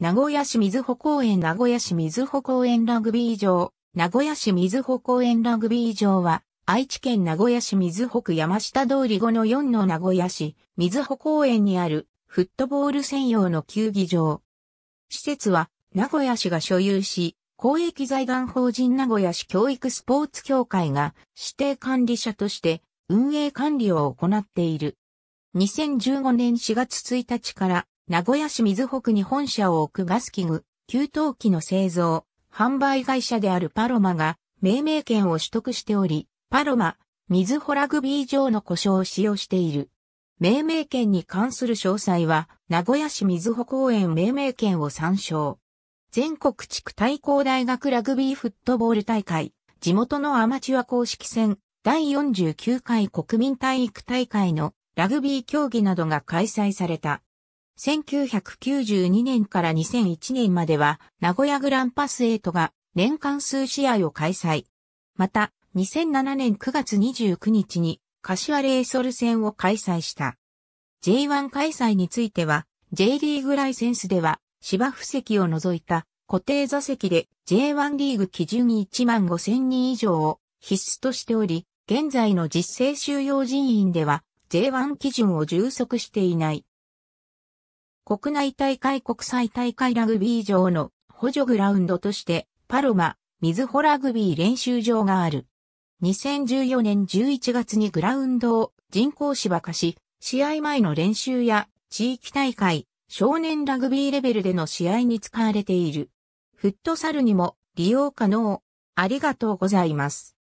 名古屋市水穂公園名古屋市水穂公園ラグビー場名古屋市水穂公園ラグビー場は愛知県名古屋市水穂区山下通り5の4の名古屋市水穂公園にあるフットボール専用の球技場。施設は名古屋市が所有し、公益財団法人名古屋市教育スポーツ協会が指定管理者として運営管理を行っている。2015年4月1日から名古屋市水北に本社を置くガス器具、給湯器の製造、販売会社であるパロマが命名権を取得しており、パロマ、水穂ラグビー場の故障を使用している。命名権に関する詳細は、名古屋市水穂公園命名権を参照。全国地区対抗大学ラグビーフットボール大会、地元のアマチュア公式戦、第49回国民体育大会のラグビー競技などが開催された。1992年から2001年までは名古屋グランパス8が年間数試合を開催。また、2007年9月29日に柏レイソル戦を開催した。J1 開催については、J リーグライセンスでは芝布席を除いた固定座席で J1 リーグ基準1万5千人以上を必須としており、現在の実勢収容人員では J1 基準を充足していない。国内大会国際大会ラグビー場の補助グラウンドとして、パロマ、水穂ラグビー練習場がある。2014年11月にグラウンドを人工芝化し、試合前の練習や地域大会、少年ラグビーレベルでの試合に使われている。フットサルにも利用可能。ありがとうございます。